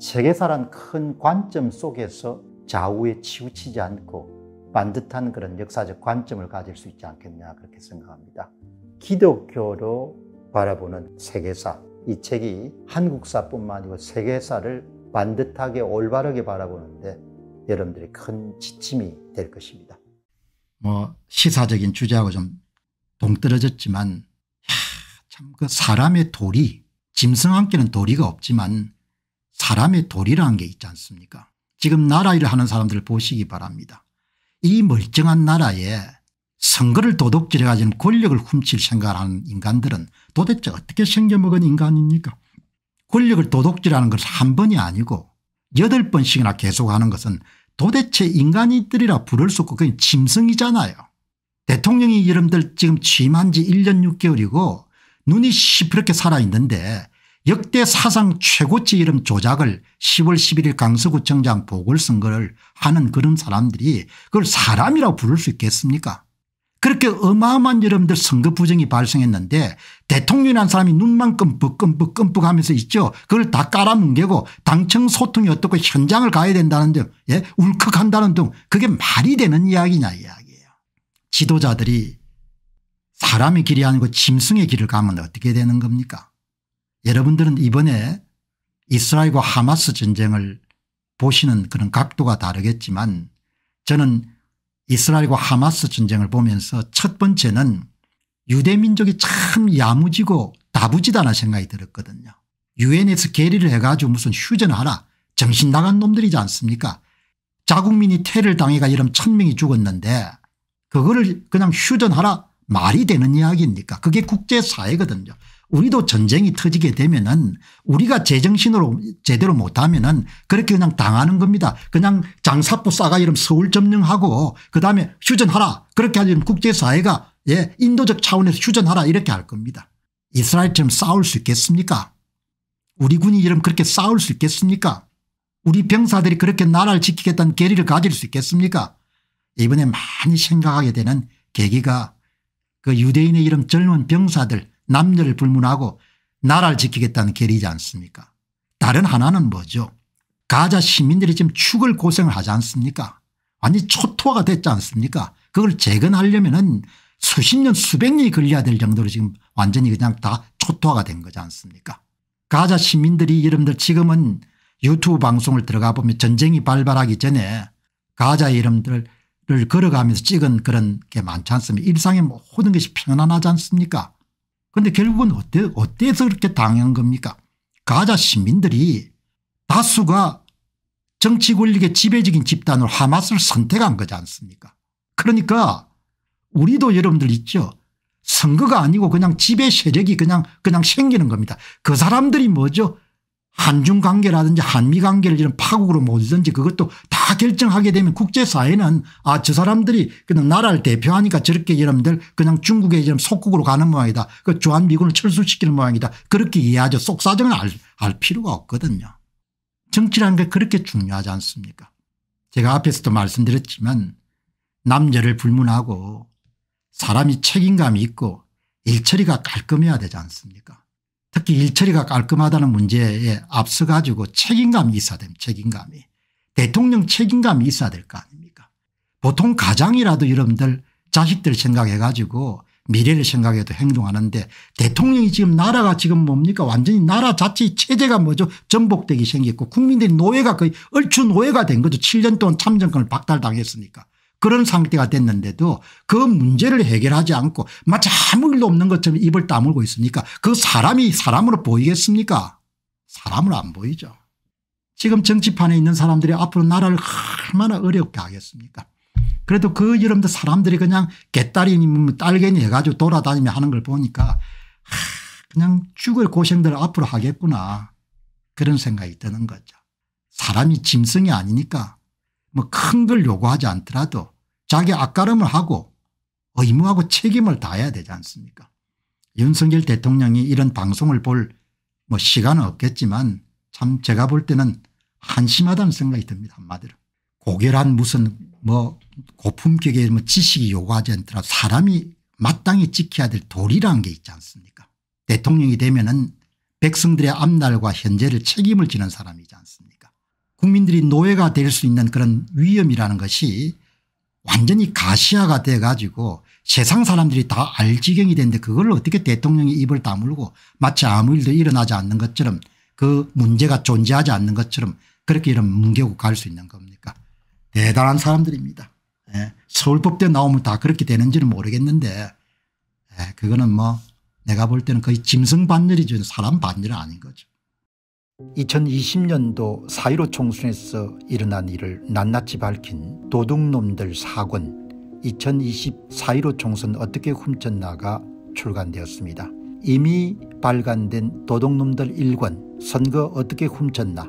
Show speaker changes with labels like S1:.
S1: 세계사란 큰 관점 속에서 좌우에 치우치지 않고 반듯한 그런 역사적 관점을 가질 수 있지 않겠냐 그렇게 생각합니다. 기독교로 바라보는 세계사 이 책이 한국사뿐만 아니고 세계사를 반듯하게 올바르게 바라보는데 여러분들이 큰 지침이 될 것입니다. 뭐 시사적인 주제하고 좀 동떨어졌지만 참 그 사람의 도리 짐승 함께는 도리가 없지만 사람의 도리라는 게 있지 않습니까 지금 나라 일을 하는 사람들을 보시기 바랍니다. 이 멀쩡한 나라에 선거를 도둑질해 가지고 권력을 훔칠 생각을 하는 인간들은 도대체 어떻게 생겨먹은 인간입니까 권력을 도둑질하는 것은 한 번이 아니고 여덟 번씩이나 계속하는 것은 도대체 인간이들이라 부를 수 없고 그냥 짐승이잖아요. 대통령이 여러분들 지금 취임한 지 1년 6개월이고 눈이 시퍼렇게 살아있는데 역대 사상 최고치 이름 조작을 10월 11일 강서구청장 보궐선거를 하는 그런 사람들이 그걸 사람이라고 부를 수 있겠습니까 그렇게 어마어마한 여러분들 선거 부정이 발생했는데 대통령이라는 사람이 눈만큼 뻑뻑뻑뻑뻑 하면서 있죠. 그걸 다 깔아뭉개고 당청 소통이 어떻고 현장을 가야 된다는 등 예? 울컥한다는 등 그게 말이 되는 이야기냐 이야기예요. 지도자들이 사람의 길이 아니고 짐승의 길을 가면 어떻게 되는 겁니까 여러분들은 이번에 이스라엘과 하마스 전쟁을 보시는 그런 각도가 다르겠지만 저는 이스라엘과 하마스 전쟁을 보면서 첫 번째는 유대민족이 참 야무지고 다부지다나 생각이 들었거든요. 유엔에서 계리를 해가지고 무슨 휴전 하라 정신 나간 놈들이지 않습니까 자국민이 테를 당해가 이러 천명이 죽었는데 그거를 그냥 휴전하라 말이 되는 이야기입니까 그게 국제사회거든요. 우리도 전쟁이 터지게 되면은 우리가 제정신으로 제대로 못하면은 그렇게 그냥 당하는 겁니다. 그냥 장사포 싸가 이름 서울 점령하고 그다음에 휴전하라 그렇게 하려면 국제사회가 예 인도적 차원에서 휴전하라 이렇게 할 겁니다. 이스라엘처럼 싸울 수 있겠습니까 우리 군이 이름 그렇게 싸울 수 있겠습니까 우리 병사들이 그렇게 나라를 지키겠다는 계리를 가질 수 있겠습니까 이번에 많이 생각하게 되는 계기가 그 유대인의 이름 젊은 병사들 남녀를 불문하고 나라를 지키겠다는 결의지 않습니까 다른 하나는 뭐죠 가자 시민들이 지금 죽을 고생을 하지 않습니까 완전 초토화가 됐지 않습니까 그걸 재건하려면 은 수십 년 수백 년이 걸려야 될 정도로 지금 완전히 그냥 다 초토화가 된 거지 않습니까 가자 시민들이 여러분들 지금은 유튜브 방송을 들어가 보면 전쟁이 발발하기 전에 가자 이름들을 걸어가면서 찍은 그런 게 많지 않습니까 일상의 뭐 모든 것이 편안하지 않습니까 그런데 결국은 어때, 어때서 그렇게 당한 겁니까 가자 시민들이 다수가 정치 권력의 지배적인 집단으로 하마스를 선택한 거지 않습니까 그러니까 우리도 여러분들 있죠 선거가 아니고 그냥 지배 세력이 그냥 그냥 생기는 겁니다 그 사람들이 뭐죠 한중 관계라든지 한미 관계를 이런 파국으로 몰든지 그것도 다 결정하게 되면 국제사회는 아 저 사람들이 그냥 나라를 대표하니까 저렇게 여러분들 그냥 중국의 이런 속국으로 가는 모양이다. 그 주한미군을 철수시키는 모양이다. 그렇게 이해하죠. 속사정을 알, 알 필요가 없거든요. 정치라는 게 그렇게 중요하지 않습니까 제가 앞에서도 말씀드렸지만 남녀를 불문하고 사람이 책임감이 있고 일처리가 깔끔해야 되지 않습니까 특히 일처리가 깔끔하다는 문제에 앞서가지고 책임감이 있어야 됩니다. 책임감이. 대통령 책임감이 있어야 될 거 아닙니까 보통 가장이라도 여러분들 자식들 생각해 가지고 미래를 생각해도 행동하는데 대통령이 지금 나라가 지금 뭡니까 완전히 나라 자체 체제가 뭐죠 전복되기 생겼고 국민들이 노예가 거의 얼추 노예가 된 거죠 7년 동안 참정권을 박탈당했으니까 그런 상태가 됐는데도 그 문제를 해결하지 않고 마치 아무 일도 없는 것처럼 입을 다물고 있으니까 그 사람이 사람으로 보이겠습니까 사람으로 안 보이죠. 지금 정치판에 있는 사람들이 앞으로 나라를 얼마나 어렵게 하겠습니까 그래도 그 여러분들 사람들이 그냥 개딸이니 뭐 딸개니 해가지고 돌아다니며 하는 걸 보니까 그냥 죽을 고생들을 앞으로 하겠구나 그런 생각이 드는 거죠. 사람이 짐승이 아니니까 뭐 큰 걸 요구하지 않더라도 자기 악가름을 하고 의무하고 책임을 다해야 되지 않습니까 윤석열 대통령이 이런 방송을 볼 뭐 시간은 없겠지만 참 제가 볼 때는 한심하다는 생각이 듭니다. 한마디로. 고결한 무슨 뭐 고품격의 뭐 지식이 요구하지 않더라도 사람이 마땅히 지켜야 될 도리라는 게 있지 않습니까 대통령이 되면은 백성들의 앞날과 현재를 책임을 지는 사람이지 않습니까 국민들이 노예가 될 수 있는 그런 위험이라는 것이 완전히 가시화가 돼 가지고 세상 사람들이 다 알 지경이 됐는데 그걸 어떻게 대통령이 입을 다물고 마치 아무 일도 일어나지 않는 것처럼 그 문제가 존재하지 않는 것처럼 그렇게 이런 뭉개고 갈 수 있는 겁니까 대단한 사람들입니다. 예. 서울법대 나오면 다 그렇게 되는지는 모르겠는데 예. 그거는 뭐 내가 볼 때는 거의 짐승 반열이죠. 사람 반열은 아닌 거죠. 2020년도 4.15 총선에서 일어난 일을 낱낱이 밝힌 도둑놈들 사권 2020 4.15 총선 어떻게 훔쳤나가 출간되었습니다. 이미 발간된 도둑놈들 1권 선거 어떻게 훔쳤나